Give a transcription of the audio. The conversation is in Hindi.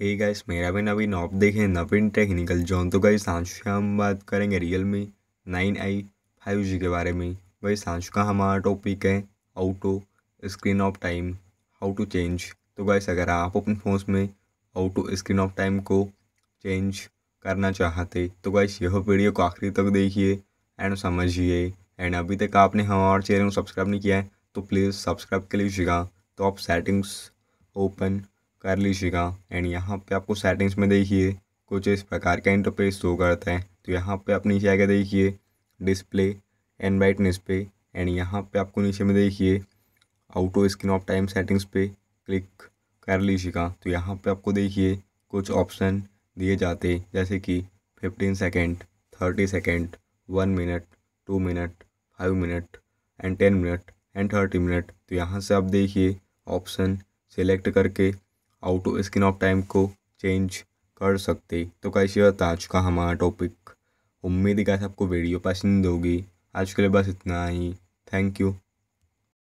हे गाइस मेरा भी नवीन ऑप देखें नवीन टेक्निकल जोन तो गई सांशु से हम बात करेंगे Realme nine I five G के बारे में वही सांशु का हमारा टॉपिक है to screen off time how to change तो गाइस अगर आप अपने फ़ोन में टू स्क्रीन ऑफ टाइम को चेंज करना चाहते तो गाइस यह वीडियो को आखिरी तक देखिए एंड समझिए एंड अभी तक आपने हमारे चैनल को सब्सक्राइब नहीं किया है तो प्लीज़ सब्सक्राइब कर लीजिएगा तो आप सेटिंग्स ओपन कर लीजिएगा एंड यहाँ पे आपको सेटिंग्स में देखिए कुछ इस प्रकार का इंटरफेस शो करता है तो यहाँ पे आप नीचे आगे देखिए डिस्प्ले एंड ब्राइटनेस पे एंड यहाँ पे आपको नीचे में देखिए auto screen off time settings पे क्लिक कर लीजिएगा तो यहाँ पे आपको देखिए कुछ ऑप्शन दिए जाते जैसे कि fifteen second thirty second one minute two minute five minute and ten minute and thirty minute तो यहाँ से आप देखिए ऑप्शन सेलेक्ट करके आउट स्किन ऑफ टाइम को चेंज कर सकते तो कैसे होता आज का हमारा टॉपिक उम्मीद है कैसे आपको वीडियो पसंद होगी आज के लिए बस इतना ही थैंक यू